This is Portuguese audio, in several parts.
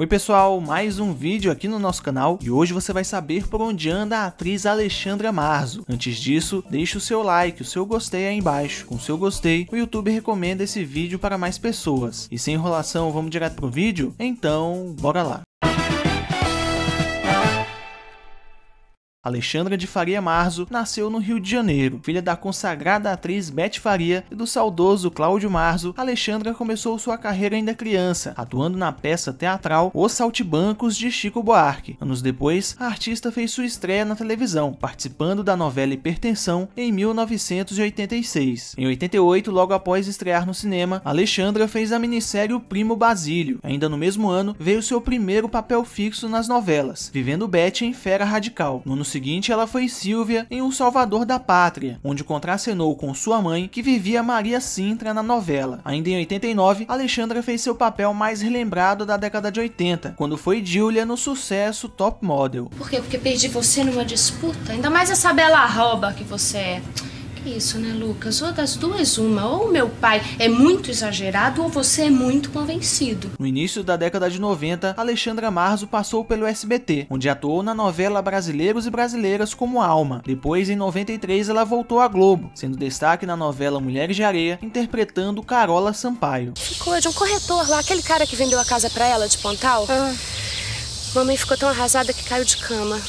Oi pessoal, mais um vídeo aqui no nosso canal e hoje você vai saber por onde anda a atriz Alexandra Marzo. Antes disso, deixe o seu like, o seu gostei aí embaixo. Com o seu gostei, o YouTube recomenda esse vídeo para mais pessoas. E sem enrolação, vamos direto pro vídeo? Então, bora lá. Alexandra de Faria Marzo nasceu no Rio de Janeiro. Filha da consagrada atriz Beth Faria e do saudoso Cláudio Marzo, Alexandra começou sua carreira ainda criança, atuando na peça teatral Os Saltibancos de Chico Buarque. Anos depois, a artista fez sua estreia na televisão, participando da novela Hipertensão em 1986. Em 88, logo após estrear no cinema, Alexandra fez a minissérie O Primo Basílio. Ainda no mesmo ano, veio seu primeiro papel fixo nas novelas, vivendo Beth em Fera Radical. No seguinte, ela foi Silvia em Um Salvador da Pátria, onde contracenou com sua mãe, que vivia Maria Sintra na novela. Ainda em 89, Alexandra fez seu papel mais relembrado da década de 80, quando foi Julia no sucesso Top Model. Por quê? Porque perdi você numa disputa? Ainda mais essa bela arroba que você é. Isso, né, Lucas? Ou das duas, uma. Ou meu pai é muito exagerado ou você é muito convencido. No início da década de 90, Alexandra Marzo passou pelo SBT, onde atuou na novela Brasileiros e Brasileiras como Alma. Depois, em 93, ela voltou à Globo, sendo destaque na novela Mulheres de Areia, interpretando Carola Sampaio. Ficou de um corretor lá, aquele cara que vendeu a casa para ela de Pontal. Ah. Mamãe ficou tão arrasada que caiu de cama.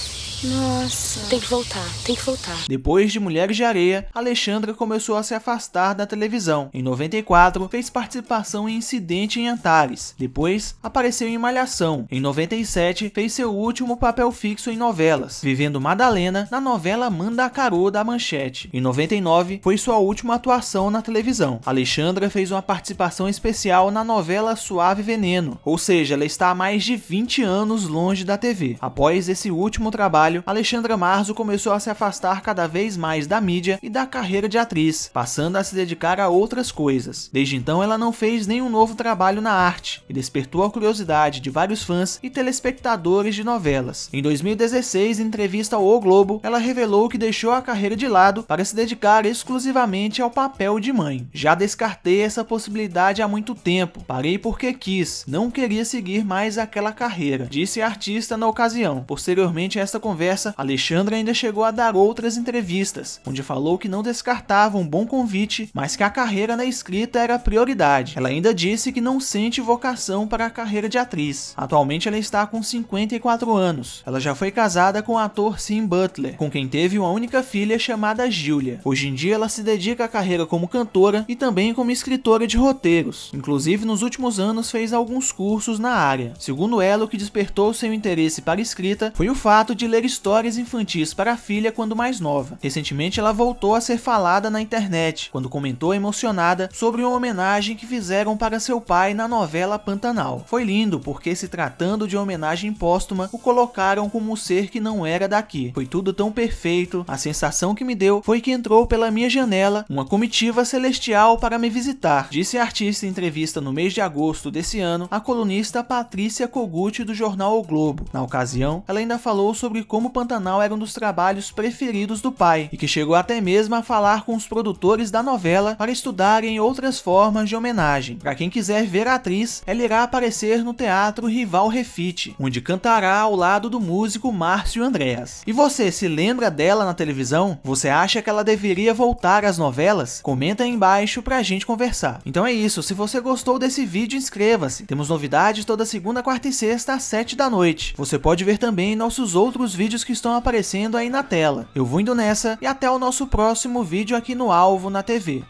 Nossa. Tem que voltar, tem que voltar. Depois de Mulheres de Areia, Alexandra começou a se afastar da televisão. Em 94, fez participação em Incidente em Antares. Depois, apareceu em Malhação. Em 97, fez seu último papel fixo em novelas, vivendo Madalena na novela Manda Mandacaru da Manchete. Em 99, foi sua última atuação na televisão. Alexandra fez uma participação especial na novela Suave Veneno, ou seja, ela está há mais de 20 anos longe da TV. Após esse último trabalho, trabalho, Alexandra Marzo começou a se afastar cada vez mais da mídia e da carreira de atriz, passando a se dedicar a outras coisas. Desde então, ela não fez nenhum novo trabalho na arte e despertou a curiosidade de vários fãs e telespectadores de novelas. Em 2016, em entrevista ao O Globo, ela revelou que deixou a carreira de lado para se dedicar exclusivamente ao papel de mãe. Já descartei essa possibilidade há muito tempo, parei porque quis, não queria seguir mais aquela carreira, disse a artista na ocasião. Posteriormente, esta conversa conversa, Alexandra ainda chegou a dar outras entrevistas, onde falou que não descartava um bom convite, mas que a carreira na escrita era prioridade. Ela ainda disse que não sente vocação para a carreira de atriz. Atualmente ela está com 54 anos. Ela já foi casada com o ator Sim Butler, com quem teve uma única filha chamada Julia. Hoje em dia ela se dedica à carreira como cantora e também como escritora de roteiros. Inclusive nos últimos anos fez alguns cursos na área. Segundo ela, o que despertou seu interesse para escrita foi o fato de ler histórias infantis para a filha quando mais nova. Recentemente ela voltou a ser falada na internet, quando comentou emocionada sobre uma homenagem que fizeram para seu pai na novela Pantanal. Foi lindo porque se tratando de homenagem póstuma, o colocaram como um ser que não era daqui. Foi tudo tão perfeito, a sensação que me deu foi que entrou pela minha janela uma comitiva celestial para me visitar, disse a artista em entrevista no mês de agosto desse ano a colunista Patrícia Kogut do jornal O Globo. Na ocasião, ela ainda falou sobre como como o Pantanal era um dos trabalhos preferidos do pai, e que chegou até mesmo a falar com os produtores da novela para estudarem outras formas de homenagem. Para quem quiser ver a atriz, ela irá aparecer no teatro Rival Refite, onde cantará ao lado do músico Márcio Andréas. E você se lembra dela na televisão? Você acha que ela deveria voltar às novelas? Comenta aí embaixo pra gente conversar. Então é isso, se você gostou desse vídeo, inscreva-se. Temos novidades toda segunda, quarta e sexta às 7 da noite. Você pode ver também nossos outros vídeos vídeos que estão aparecendo aí na tela. Eu vou indo nessa e até o nosso próximo vídeo aqui no Alvo na TV.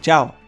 Tchau!